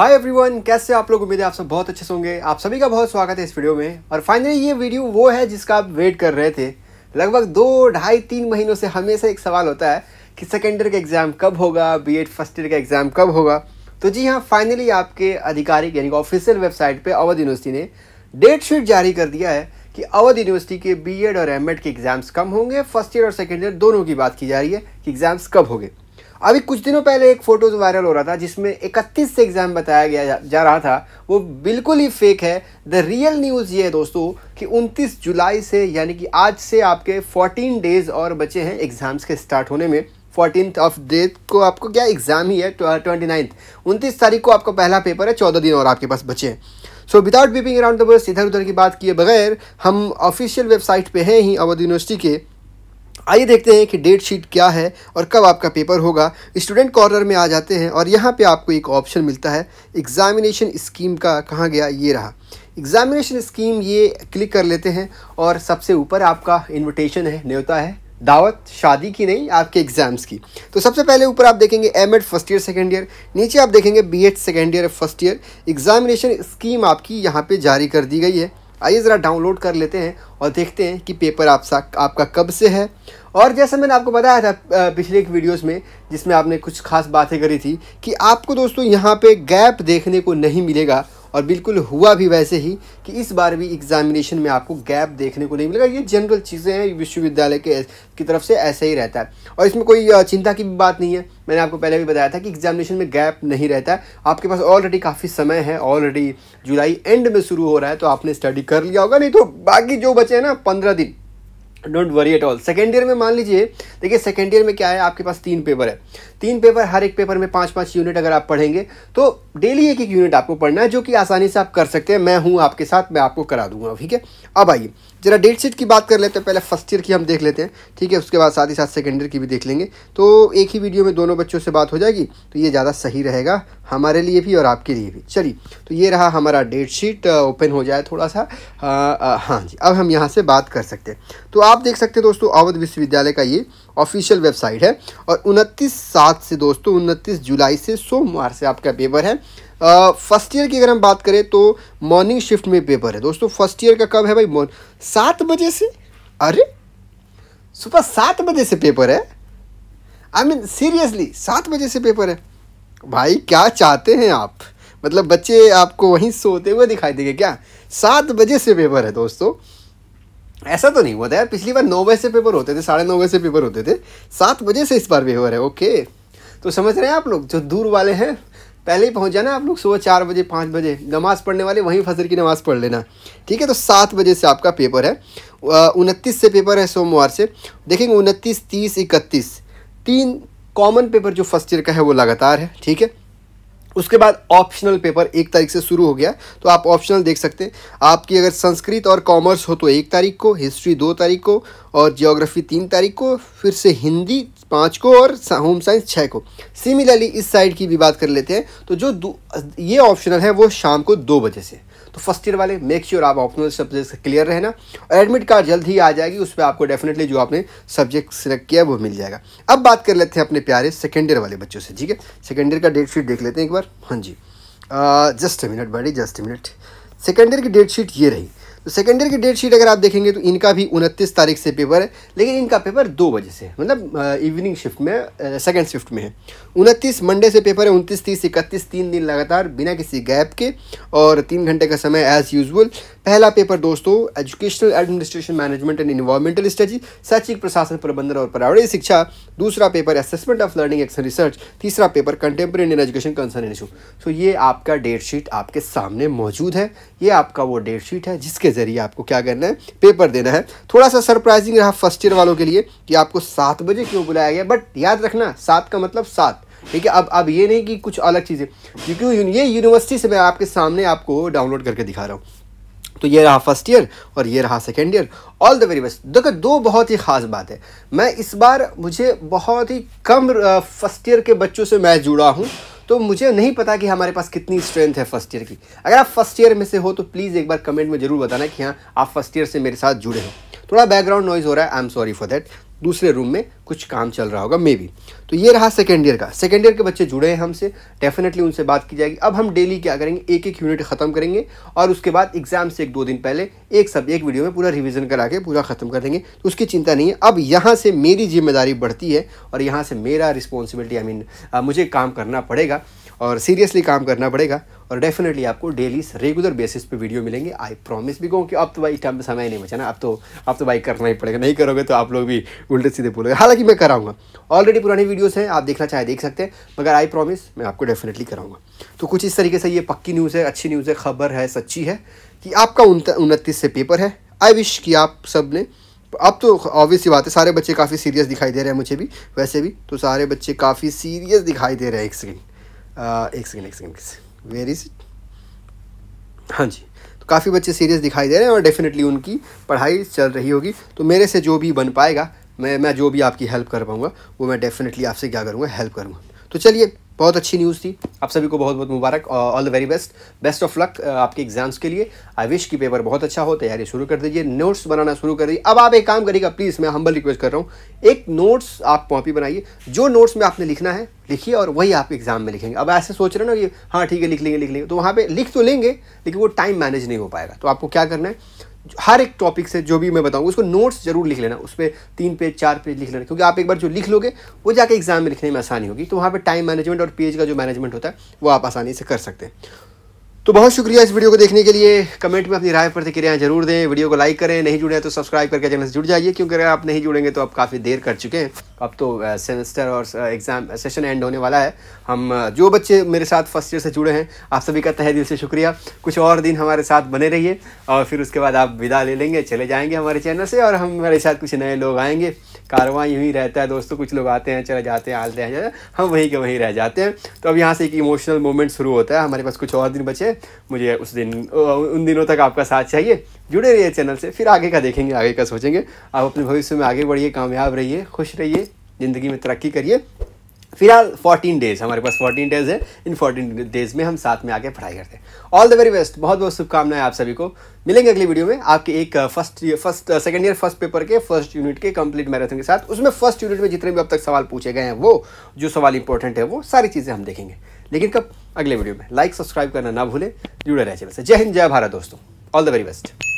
hi everyone कैसे आप लोग उम्मीद है आप सब बहुत अच्छे होंगे आप सभी का बहुत स्वागत है इस वीडियो में और फाइनली ये वीडियो वो है जिसका आप वेट कर रहे थे लगभग दो ढाई तीन महीनों से हमेशा एक सवाल होता है कि सेकेंड ईयर का एग्ज़ाम कब होगा बी एड फर्स्ट ईयर का एग्ज़ाम कब होगा तो जी हाँ फाइनली आपके आधिकारिक यानी कि ऑफिशियल वेबसाइट पर अवध यूनिवर्सिटी ने डेट शीट जारी कर दिया है कि अवध यूनिवर्सिटी के बी और एम के एग्ज़ाम्स कम होंगे फर्स्ट ईयर और सेकेंड ईयर दोनों की बात की जा रही है कि एग्ज़ाम्स कब होंगे अभी कुछ दिनों पहले एक फ़ोटोज़ वायरल हो रहा था जिसमें 31 से एग्ज़ाम बताया गया जा रहा था वो बिल्कुल ही फेक है द रियल न्यूज़ ये है दोस्तों कि 29 जुलाई से यानी कि आज से आपके 14 डेज़ और बचे हैं एग्ज़ाम्स के स्टार्ट होने में फोर्टीन ऑफ डेट को आपको क्या एग्ज़ाम ही है ट्वेंटी नाइन्थ उनतीस तारीख को आपका पहला पेपर है चौदह दिन और आपके पास बचे हैं so without beating around the bush इधर उधर की बात किए बगैर हम ऑफिशियल वेबसाइट पे हैं ही अवध यूनिवर्सिटी के आइए देखते हैं कि डेट शीट क्या है और कब आपका पेपर होगा स्टूडेंट कॉर्नर में आ जाते हैं और यहाँ पे आपको एक ऑप्शन मिलता है एग्ज़ामिनेशन स्कीम का कहाँ गया ये रहा एग्ज़ामिनेशन स्कीम ये क्लिक कर लेते हैं और सबसे ऊपर आपका इन्विटेशन है न्योता है दावत शादी की नहीं आपके एग्ज़ाम्स की तो सबसे पहले ऊपर आप देखेंगे M Ed first year second year नीचे आप देखेंगे B Ed second year first year examination scheme आपकी यहाँ पर जारी कर दी गई है आइए ज़रा डाउनलोड कर लेते हैं और देखते हैं कि पेपर आप सा, आपका कब से है और जैसा मैंने आपको बताया था पिछले एक वीडियोस में जिसमें आपने कुछ खास बातें करी थी कि आपको दोस्तों यहाँ पे गैप देखने को नहीं मिलेगा और बिल्कुल हुआ भी वैसे ही कि इस बार भी एग्जामिनेशन में आपको गैप देखने को नहीं मिलेगा ये जनरल चीज़ें हैं विश्वविद्यालय के की तरफ से ऐसा ही रहता है और इसमें कोई चिंता की भी बात नहीं है मैंने आपको पहले भी बताया था कि एग्जामिनेशन में गैप नहीं रहता है आपके पास ऑलरेडी काफ़ी समय है ऑलरेडी जुलाई एंड में शुरू हो रहा है तो आपने स्टडी कर लिया होगा नहीं तो बाकी जो बचे हैं ना पंद्रह दिन don't worry at all second year में मान लीजिए देखिए सेकेंड ईयर में क्या है आपके पास तीन पेपर है तीन पेपर हर एक पेपर में पाँच पाँच यूनिट अगर आप पढ़ेंगे तो डेली एक एक यूनिट आपको पढ़ना है जो कि आसानी से आप कर सकते हैं मैं हूँ आपके साथ मैं आपको करा दूंगा ठीक है अब आइए जरा डेट शीट की बात कर लेते हैं पहले फर्स्ट ईयर की हम देख लेते हैं ठीक है उसके बाद साथ ही साथ सेकेंड ईयर की भी देख लेंगे तो एक ही वीडियो में दोनों बच्चों से बात हो जाएगी तो ये ज़्यादा सही रहेगा हमारे लिए भी और आपके लिए भी चलिए तो ये रहा हमारा डेट शीट ओपन हो जाए थोड़ा सा हाँ जी अब हम यहाँ से बात कर सकते हैं तो आप देख सकते हैं दोस्तों अवध विश्वविद्यालय का ये ऑफिशियल वेबसाइट है और उनतीस सात से दोस्तों उनतीस जुलाई से सोमवार से आपका पेपर है फर्स्ट ईयर की अगर हम बात करें तो मॉर्निंग शिफ्ट में पेपर है दोस्तों फर्स्ट ईयर का कब है भाई सात बजे से अरे सुबह सात बजे से पेपर है आई मीन सीरियसली सात बजे से पेपर है भाई क्या चाहते हैं आप मतलब बच्चे आपको वहीं सोते हुए दिखाई देंगे क्या सात बजे से पेपर है दोस्तों ऐसा तो नहीं हुआ था यार पिछली बार नौ बजे से पेपर होते थे साढ़े नौ बजे से पेपर होते थे सात बजे से इस बार पेपर है ओके तो समझ रहे हैं आप लोग जो दूर वाले हैं पहले ही पहुंच जाना आप लोग सुबह चार बजे पाँच बजे नमाज़ पढ़ने वाले वहीं फजर की नमाज़ पढ़ लेना ठीक है तो सात बजे से आपका पेपर है उनतीस से पेपर है सोमवार से देखेंगे उनतीस तीस इकतीस तीन कॉमन पेपर जो फर्स्ट ईयर का है वो लगातार है ठीक है उसके बाद ऑप्शनल पेपर एक तारीख से शुरू हो गया तो आप ऑप्शनल देख सकते हैं आपकी अगर संस्कृत और कॉमर्स हो तो एक तारीख को हिस्ट्री दो तारीख को और जियोग्राफी तीन तारीख को फिर से हिंदी पाँच को और होम साइंस छः को सिमिलरली इस साइड की भी बात कर लेते हैं तो जो ये ऑप्शनल है वो शाम को दो बजे से तो फर्स्ट ईयर वाले मेक श्योर sure आप ऑप्शनल सब्जेक्ट क्लियर रहना और एडमिट कार्ड जल्द ही आ जाएगी उस पर आपको डेफिनेटली जो आपने सब्जेक्ट सेलेक्ट किया वो मिल जाएगा अब बात कर लेते हैं अपने प्यारे सेकेंड ईयर वाले बच्चों से ठीक है सेकेंड ईयर का डेट शीट देख लेते हैं एक बार हाँ जी जस्ट मिनट बड़ी जस्ट मिनट सेकेंड ईयर की डेट शीट ये रही तो सेकेंड ईयर की डेट शीट अगर आप देखेंगे तो इनका भी उनतीस तारीख से पेपर है लेकिन इनका पेपर दो बजे से मतलब इवनिंग शिफ्ट में सेकेंड शिफ्ट में है उनतीस मंडे से पेपर है उनतीस तीस इकतीस तीन दिन लगातार बिना किसी गैप के और तीन घंटे का समय एज़ यूजल पहला पेपर दोस्तों educational administration management and environmental study शैक्षिक प्रशासन प्रबंधन और पर्यावरण शिक्षा दूसरा paper assessment of learning action research तीसरा paper contemporary Indian education concern issue so ये आपका डेट शीट आपके सामने मौजूद है ये आपका वो डेट शीट है जिसके के ज़रिए आपको क्या करना है पेपर देना है थोड़ा सा सरप्राइजिंग रहा फर्स्ट ईयर वालों के लिए कि आपको सात बजे क्यों बुलाया गया बट याद रखना सात का मतलब सात ठीक है अब अब ये नहीं कि कुछ अलग चीज़ें क्योंकि ये यूनिवर्सिटी से मैं आपके सामने आपको डाउनलोड करके दिखा रहा हूँ तो ये रहा फर्स्ट ईयर और ये रहा second year all the very best देखो दो बहुत ही ख़ास बात है मैं इस बार मुझे बहुत ही कम फर्स्ट ईयर के बच्चों से मैं जुड़ा हूँ तो मुझे नहीं पता कि हमारे पास कितनी स्ट्रेंथ है फर्स्ट ईयर की अगर आप फर्स्ट ईयर में से हो तो प्लीज़ एक बार कमेंट में ज़रूर बताना कि हाँ आप फर्स्ट ईयर से मेरे साथ जुड़े हो थोड़ा बैकग्राउंड नॉइज़ हो रहा है I am sorry for that दूसरे रूम में कुछ काम चल रहा होगा मे बी तो ये रहा सेकेंड ईयर का सेकेंड ईयर के बच्चे जुड़े हैं हमसे डेफिनेटली उनसे बात की जाएगी अब हम डेली क्या करेंगे एक एक यूनिट ख़त्म करेंगे और उसके बाद एग्जाम से एक दो दिन पहले एक सब एक वीडियो में पूरा रिविज़न करा के पूरा ख़त्म कर देंगे तो उसकी चिंता नहीं है अब यहाँ से मेरी जिम्मेदारी बढ़ती है और यहाँ से मेरा रिस्पॉन्सिबिलिटी आई मीन मुझे काम करना पड़ेगा और सीरियसली काम करना पड़ेगा और डेफिनेटली आपको डेली रेगुलर बेसिस पे वीडियो मिलेंगे आई प्रॉमिस भी कहूँ कि अब तो भाई इस टाइम पर समय नहीं बचाना अब तो अब तो भाई करना ही पड़ेगा नहीं करोगे तो आप लोग भी उल्टे सीधे बोलोगे हालांकि मैं कराऊंगा ऑलरेडी पुरानी वीडियोज़ हैं आप देखना चाहे देख सकते हैं मगर आई प्रॉमिस मैं आपको डेफिनेटली कराऊंगा तो कुछ इस तरीके से ये पक्की न्यूज़ है अच्छी न्यूज़ है खबर है सच्ची है कि आपका उनतीस से पेपर है आई विश कि आप सब ने अब तो ऑब्वियस ही बात है सारे बच्चे काफ़ी सीरियस दिखाई दे रहे हैं मुझे भी वैसे भी तो सारे बच्चे काफ़ी सीरियस दिखाई दे रहे हैं एक सेकेंड Uh, एक सेकेंड एक सेकेंड वेयर इज़ इट हाँ जी तो काफ़ी बच्चे सीरियस दिखाई दे रहे हैं और डेफिनेटली उनकी पढ़ाई चल रही होगी तो मेरे से जो भी बन पाएगा मैं मैं जो भी आपकी हेल्प कर पाऊँगा वो मैं डेफिनेटली आपसे क्या करूँगा हेल्प करूँगा तो चलिए बहुत अच्छी न्यूज़ थी आप सभी को बहुत बहुत मुबारक all the very best best of luck आपके एग्जाम्स के लिए आई विश की पेपर बहुत अच्छा हो तैयारी शुरू कर दीजिए नोट्स बनाना शुरू कर दीजिए अब आप एक काम करिएगा प्लीज़ मैं हम्बल रिक्वेस्ट कर रहा हूँ एक नोट्स आप कॉपी बनाइए जो नोट्स में आपने लिखना है लिखिए और वही आप एग्जाम में लिखेंगे अब ऐसे सोच रहे ना कि हाँ ठीक है लिख लेंगे लिख लेंगे तो वहाँ पर लिख तो लेंगे लेकिन वो टाइम मैनेज नहीं हो पाएगा तो आपको क्या करना है हर एक टॉपिक से जो भी मैं बताऊँगा उसको नोट्स जरूर लिख लेना उस पर तीन पेज चार पेज लिख लेना क्योंकि आप एक बार जो लिख लोगे वो जाके एग्जाम में लिखने में आसानी होगी तो वहाँ पर टाइम मैनेजमेंट और पेज का जो मैनेजमेंट होता है वो आप आसानी से कर सकते हैं तो बहुत शुक्रिया इस वीडियो को देखने के लिए कमेंट में अपनी राय प्रतिक्रिया जरूर दें वीडियो को लाइक करें नहीं जुड़े तो सब्सक्राइब करके चैनल से जुड़ जाइए क्योंकि अगर आप नहीं जुड़ेंगे तो आप काफ़ी देर कर चुके हैं अब तो सेमेस्टर और एग्ज़ाम सेशन एंड होने वाला है हम जो बच्चे मेरे साथ फर्स्ट ईयर से जुड़े हैं आप सभी का तहे दिल से शुक्रिया कुछ और दिन हमारे साथ बने रहिए और फिर उसके बाद आप विदा ले लेंगे चले जाएँगे हमारे चैनल से और हमारे साथ कुछ नए लोग आएँगे कारवां यहीं रहता है दोस्तों कुछ लोग आते हैं चले जाते हैं आते हैं हम वहीं के वहीं रह जाते हैं तो अब यहाँ से एक इमोशनल मोमेंट शुरू होता है हमारे पास कुछ और दिन बचे मुझे उस दिन उन दिनों तक आपका साथ चाहिए जुड़े रहिए चैनल से फिर आगे का देखेंगे आगे का सोचेंगे आप अपने भविष्य में आगे बढ़िए कामयाब रहिए खुश रहिए ज़िंदगी में तरक्की करिए फिलहाल 14 डेज हमारे पास 14 डेज है इन 14 डेज में हम साथ में आके पढ़ाई करते हैं ऑल द वेरी बेस्ट बहुत बहुत शुभकामनाएं आप सभी को मिलेंगे अगली वीडियो में आपके एक first first second year first paper के फर्स्ट यूनिट के कंप्लीट मैराथन के साथ उसमें फर्स्ट यूनिट में जितने भी अब तक सवाल पूछे गए हैं वो जो सवाल इंपॉर्टेंट है वो सारी चीज़ें हम देखेंगे लेकिन कब अगले वीडियो में लाइक सब्सक्राइब करना ना भूलें जुड़े रहे चैनल से जय हिंद जय भारत दोस्तों ऑल द वेरी बेस्ट